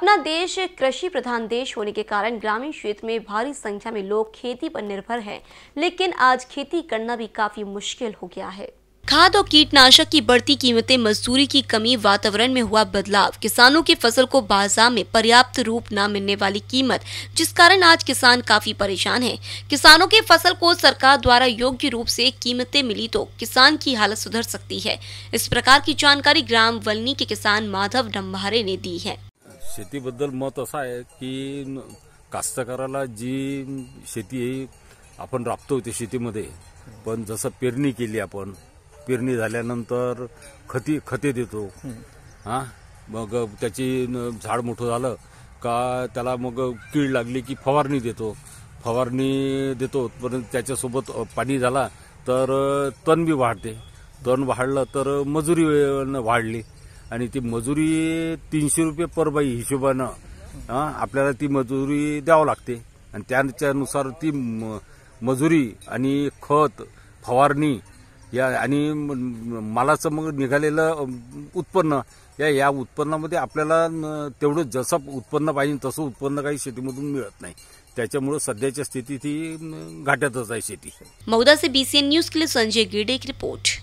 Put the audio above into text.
अपना देश कृषि प्रधान देश होने के कारण ग्रामीण क्षेत्र में भारी संख्या में लोग खेती पर निर्भर हैं लेकिन आज खेती करना भी काफी मुश्किल हो गया है खाद और कीटनाशक की बढ़ती कीमतें मजदूरी की कमी वातावरण में हुआ बदलाव किसानों की फसल को बाजार में पर्याप्त रूप न मिलने वाली कीमत जिस कारण आज किसान काफी परेशान हैं। किसानों की फसल को सरकार द्वारा योग्य रूप से कीमतें मिली तो किसान की हालत सुधर सकती है इस प्रकार की जानकारी ग्राम वलनी के किसान माधव डम्भारे ने दी है शेतीबद्दल मत असं आहे की कास्तकाराला जी शेती आपण राबतो ते शेतीमध्ये पण जसं पेरणी केली आपण पेरणी झाल्यानंतर खती खते देतो हां मग त्याची झाड मोठं झालं का त्याला मग कीड लागली की फवारणी देतो फवारणी देतो परंतु त्याच्यासोबत पाणी झाला तर तण बी वाढते तण वाढलं तर मजुरी वाढली आणि ती मजुरी तीनशे रुपये पर बाई हिशोबानं आपल्याला ती मजुरी द्यावं लागते आणि त्यांच्यानुसार ती मजुरी आणि खत फवारणी या आणि मालाचं मग निघालेलं उत्पन्न या या उत्पन्नामध्ये आपल्याला तेवढं जसं उत्पन्न पाहिजे तसं उत्पन्न काही शेतीमधून मिळत नाही त्याच्यामुळे सध्याच्या स्थितीत ही घाटातच आहे शेती मौदाचे बीसीएन न्यूज लिए संजय गिडे रिपोर्ट